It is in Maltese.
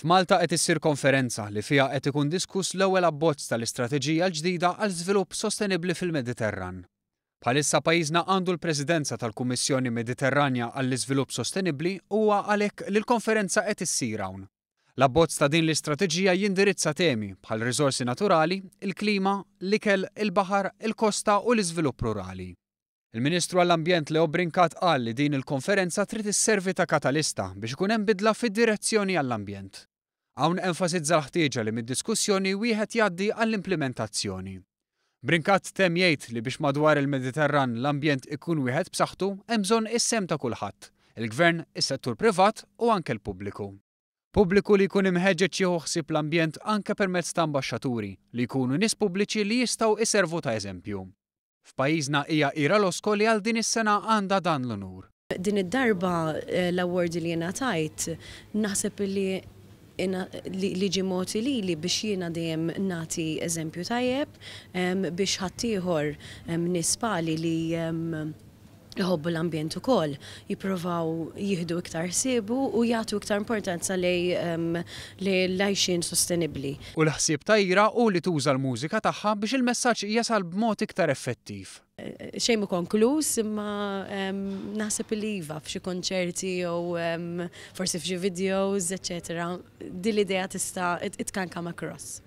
F'Malta qed issir konferenza li fiha qed ikun diskuss l-ewwel abbozz tal-istrateġija l-ġdida għal żvilupp sostenibbli fil-Mediterran. Bħalissa pajjiżna għandu l-Presidenza tal-Kummissjoni Mediterranja għall-Iżvilupp Sostenibbli huwa għalhekk li l-konferenza qed issir hawn. L-abbozz ta' din l-istrateġija jindirizza temi bħal riżorsi naturali, il-klima, l-ikel, il-baħar, il-kosta u l-iżvilupp rurali. Il-Ministru għall-Ambjent Leo Brinkat qal li din il-konferenza trid isservi ta' katalista biex ikun hemm bidla fid-direzzjoni għall-ambjent. Hawn enfasizza l-ħtieġa li mid-diskussjoni wieħed jgħaddi għall-implementazzjoni. Brinkat temjejt jgħid li biex madwar il-Mediterran l-ambjent ikun wieħed b'saħħtu hemm bżonn is-sem ta' kulħadd, il-gvern, is-settur privat u anke l-pubbliku. Pubbliku li jkun imħeġġeġ jieħu ħsieb l-ambjent anke permezz ta' ambaxxaturi li jkunu nies pubbliċi li jistgħu iservu ta' eżempju. F'pajjiżna hija ira l-osko li għal din is-sena għandha dan l-unur. Din id-darba eh, l-award li jena tajt naħseb li li ġi moti li li biex jiena dejjem nati eżempju tajjeb biex ħaddieħor nispali li jħobbu l-ambjent u koll, jiprovaw jihdu iktar sibu u jgħatu iktar importanza li l-għajxin sostenibli. U l-ħsib tajra u li tuża l-mużika taħħa biex il-messagġ jasal b'mod iktar effettiv xejn konkluż imma naħseb il-iva f'xi konċerti jew forsi f'xi videos, eċetera. Din l-idea tista' it kan come across.